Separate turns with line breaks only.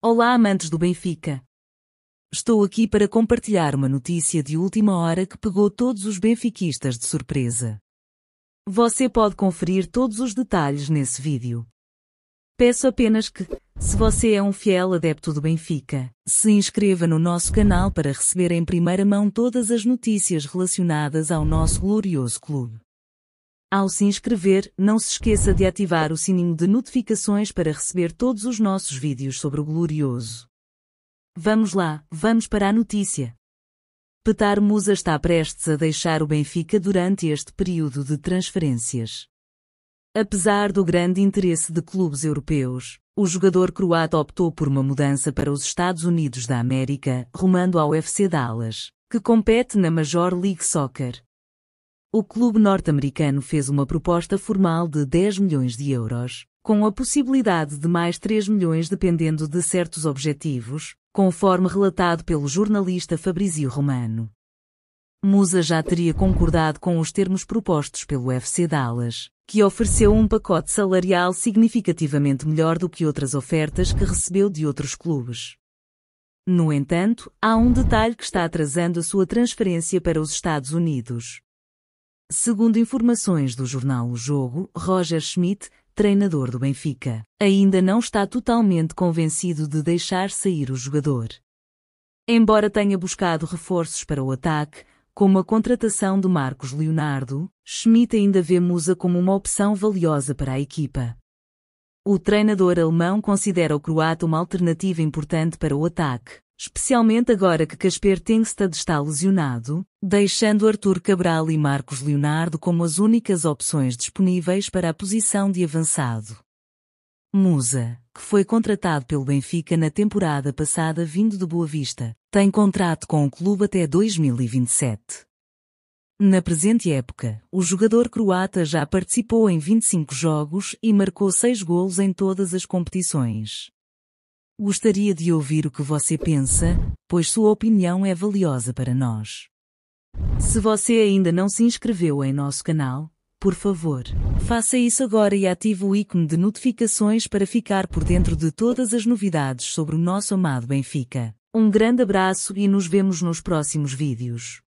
Olá, amantes do Benfica. Estou aqui para compartilhar uma notícia de última hora que pegou todos os benfiquistas de surpresa. Você pode conferir todos os detalhes nesse vídeo. Peço apenas que, se você é um fiel adepto do Benfica, se inscreva no nosso canal para receber em primeira mão todas as notícias relacionadas ao nosso glorioso clube. Ao se inscrever, não se esqueça de ativar o sininho de notificações para receber todos os nossos vídeos sobre o glorioso. Vamos lá, vamos para a notícia. Petar Musa está prestes a deixar o Benfica durante este período de transferências. Apesar do grande interesse de clubes europeus, o jogador croata optou por uma mudança para os Estados Unidos da América, rumando ao FC Dallas, que compete na Major League Soccer, o clube norte-americano fez uma proposta formal de 10 milhões de euros, com a possibilidade de mais 3 milhões dependendo de certos objetivos, conforme relatado pelo jornalista Fabrizio Romano. Musa já teria concordado com os termos propostos pelo FC Dallas, que ofereceu um pacote salarial significativamente melhor do que outras ofertas que recebeu de outros clubes. No entanto, há um detalhe que está atrasando a sua transferência para os Estados Unidos. Segundo informações do jornal O Jogo, Roger Schmidt, treinador do Benfica, ainda não está totalmente convencido de deixar sair o jogador. Embora tenha buscado reforços para o ataque, como a contratação de Marcos Leonardo, Schmidt ainda vê Musa como uma opção valiosa para a equipa. O treinador alemão considera o croata uma alternativa importante para o ataque, especialmente agora que Casper Tengstad está lesionado, deixando Arthur Cabral e Marcos Leonardo como as únicas opções disponíveis para a posição de avançado. Musa, que foi contratado pelo Benfica na temporada passada vindo de Boa Vista, tem contrato com o clube até 2027. Na presente época, o jogador croata já participou em 25 jogos e marcou 6 golos em todas as competições. Gostaria de ouvir o que você pensa, pois sua opinião é valiosa para nós. Se você ainda não se inscreveu em nosso canal, por favor, faça isso agora e ative o ícone de notificações para ficar por dentro de todas as novidades sobre o nosso amado Benfica. Um grande abraço e nos vemos nos próximos vídeos.